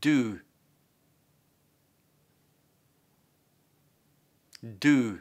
do do